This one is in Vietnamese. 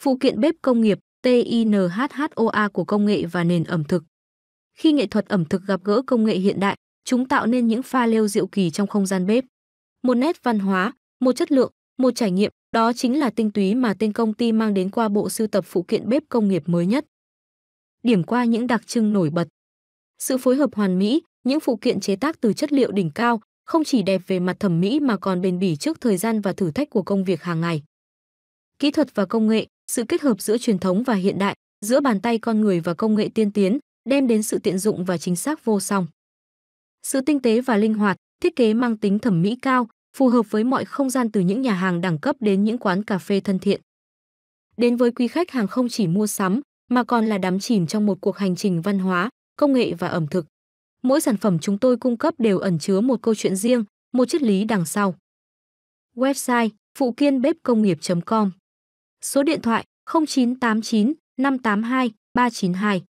phụ kiện bếp công nghiệp TINHHOA của công nghệ và nền ẩm thực. Khi nghệ thuật ẩm thực gặp gỡ công nghệ hiện đại, chúng tạo nên những pha lêu diệu kỳ trong không gian bếp. Một nét văn hóa, một chất lượng, một trải nghiệm, đó chính là tinh túy mà tên công ty mang đến qua bộ sưu tập phụ kiện bếp công nghiệp mới nhất. Điểm qua những đặc trưng nổi bật. Sự phối hợp hoàn mỹ, những phụ kiện chế tác từ chất liệu đỉnh cao, không chỉ đẹp về mặt thẩm mỹ mà còn bền bỉ trước thời gian và thử thách của công việc hàng ngày. Kỹ thuật và công nghệ, sự kết hợp giữa truyền thống và hiện đại giữa bàn tay con người và công nghệ tiên tiến đem đến sự tiện dụng và chính xác vô song sự tinh tế và linh hoạt thiết kế mang tính thẩm mỹ cao phù hợp với mọi không gian từ những nhà hàng đẳng cấp đến những quán cà phê thân thiện đến với quý khách hàng không chỉ mua sắm mà còn là đắm chìm trong một cuộc hành trình văn hóa công nghệ và ẩm thực mỗi sản phẩm chúng tôi cung cấp đều ẩn chứa một câu chuyện riêng một triết lý đằng sau website phụ kiên bếp công nghiệp com Số điện thoại 0989 582 392